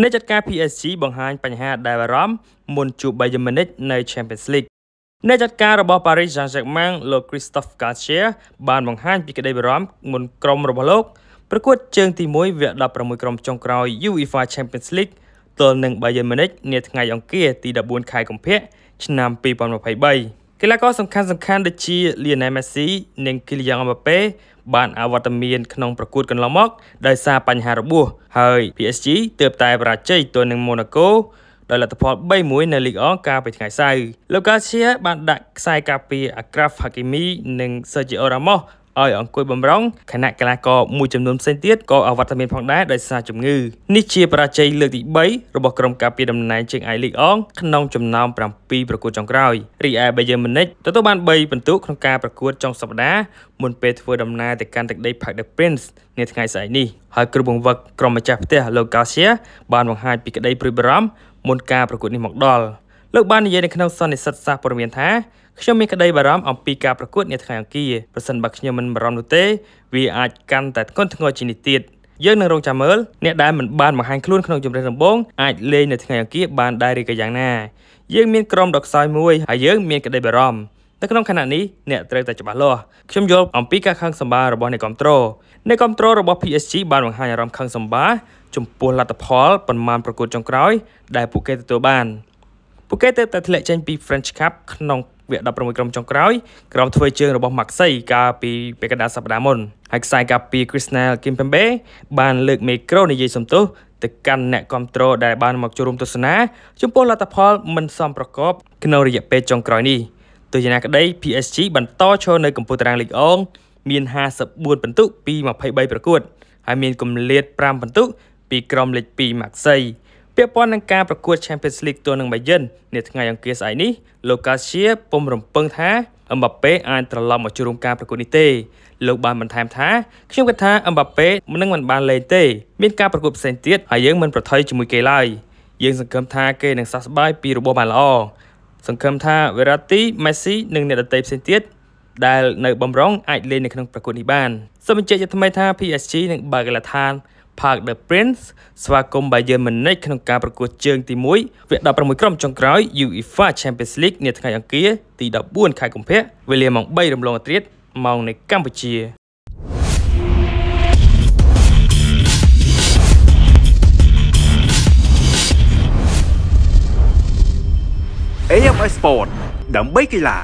អ្នកចាត់ការ PSG បង្ហាញបញ្ហាដែលអារម្មណ៍មុនជួប Bayern Munich នៅ Champions League អ្នកចាត់ការរបស់ Paris Saint-Germain លោក Christophe Galtier បានបង្ហាញពីក្តីបារម្ភមុនក្រុមរបស់លោកប្រកួតជើងទី1វគ្គ16ក្រុមចុងក្រោយ UEFA Champions League ទល់នឹង Bayern Munich នាថ្ងៃអង្គារទី14ខែកុម្ភៈឆ្នាំ2023កីឡាករសំខាន់សំខាន់ដូចជា Lionel Messi និង Kylian Mbappe បានអវត្តមានក្នុងប្រកួតកន្លងមកដោយសារបញ្ហារបួសហើយ PSG ទើបតែបរាជ័យទល់នឹង Monaco ដោយលទ្ធផល3-1នៅលីកអកាលពីថ្ងៃសៅរ៍លោកកាឈៀបានដាក់ខ្សែការពារ Akraf Hakimi និង Sergio Ramos ឲ្យអង្គុយបំរុងខណៈកីឡាករមួយចំនួនផ្សេងទៀតក៏អវត្តមានផងដែរដោយសារជំងឺនេះជាបរាជ័យលើកទី3របស់ក្រុមការពារតំណែងជើងអៃលីកអងក្នុងចំណោម7ប្រកួតចុងក្រោយរីឯបាយឺនមីនិចទទួលបាន3ពិន្ទុក្នុងការប្រកួតចុងសប្តាហ៍មុនពេលធ្វើដំណើរទៅកាន់ទឹកដី Park the Prince នាថ្ងៃស្អែកនេះហើយគ្រូបង្វឹកក្រុមម្ចាស់ផ្ទះលោក Garcia បានបង្ហាញពីក្តីព្រួយបារម្ភមុនការប្រកួតនេះមកដល់លោកបាននិយាយនៅក្នុងសន្និសីទសារព័ត៌មានថាខ្ញុំមានក្តីបារម្ភអំពីការប្រកួតនាថ្ងៃអង្គារប្រសិនបើខ្ញុំមិនបារម្ភនោះទេវាអាចកាន់តែធ្ងន់ធ្ងរជាងនេះទៀតយើងនឹងរងចាំមើលអ្នកដែលមិនបានបង្ហាញខ្លួនក្នុងជម្រើសដំបូងអាចលេងនៅថ្ងៃអង្គារបានដែរឬក៏យ៉ាងណាយើងមានក្រុមដ៏ខ្សោយមួយហើយយើងមានក្តីបារម្ភៅក្នុងខណៈនេះអ្នកត្រូវតែច្បាស់លាស់ខ្ញុំយល់អំពីការខឹងសម្បាររបស់អ្នកគ្រប់គ្រងអ្នកគ្រប់គ្រងរបស់ PSG បានបង្ហាញអារម្មណ៍ខឹងសម្បារចំពោះលទ្ធផលប៉ុន្មានប្រកួតចុងក្រោយដែលពួកគេទទួលបានពួកគេទៅតែធ្លាក់ចេញពី French Cup ក្នុងវគ្គ16ក្រុមចុងក្រោយ ក្រោមធ្វើជើងរបស់ Maxey កាលពីពេលកណ្ដាលសប្តាហ៍មុនហើយខ្សែការពី Christian Kimpembe បានលើកមេក្រូនិយាយសំទោសទៅកាន់អ្នកគ្រប់គ្រងដែលបានមកចូលរួមទស្សនាចំពោះលទ្ធផលមិនសមប្រកបក្នុងរយៈពេលចុងក្រោយនេះទោះយ៉ាងណាក្តី PSG បន្តឈរនៅកំពូលតារាងលីកអងមាន54ពិន្ទុ ពី23ប្រកួតហើយមានគម្លាត5ពិន្ទុពីក្រុមលេខ2 Maxey ពាក់ព័ន្ធនឹងការប្រកួត Champions League ទល់នឹង Bayern នាថ្ងៃអង្គារស្អែកនេះ Lucas Hia ពុំរំពឹងថា Mbappe អាចត្រឡប់មកជួមការប្រកួតនេះទេលោកបានបន្ថែមថាខ្ញុំគិតថា Mbappe នឹងមិនបានលេងទេ មានការប្រកួតផ្សេងទៀតហើយយើងមិនប្រថុយជាមួយគេឡើយយើងសង្ឃឹមថាគេនឹងសះស្បើយពីរបបបានល្អសង្ឃឹមថា Verratti Messi និងអ្នកដទៃផ្សេងទៀតដែលនៅបំរុងអាចលេងនៅក្នុងប្រកួតនេះបានសូមបញ្ជាក់ជាថ្មីថា PSG និង Barcelona Park the Prince ស្វាគមន៍ Bayern Munich ក្នុងការប្រកួតជើងទី1វគ្គ16ក្រុមចុងក្រោយ UEFA Champions League នាថ្ងៃអង្គារទី14ខែកុម្ភៈវេលាម៉ោង3រំលងអធ្រាត្រម៉ោងនៅកម្ពុជាអេយ៉ាប់អេស្ពតដើម្បីកីឡា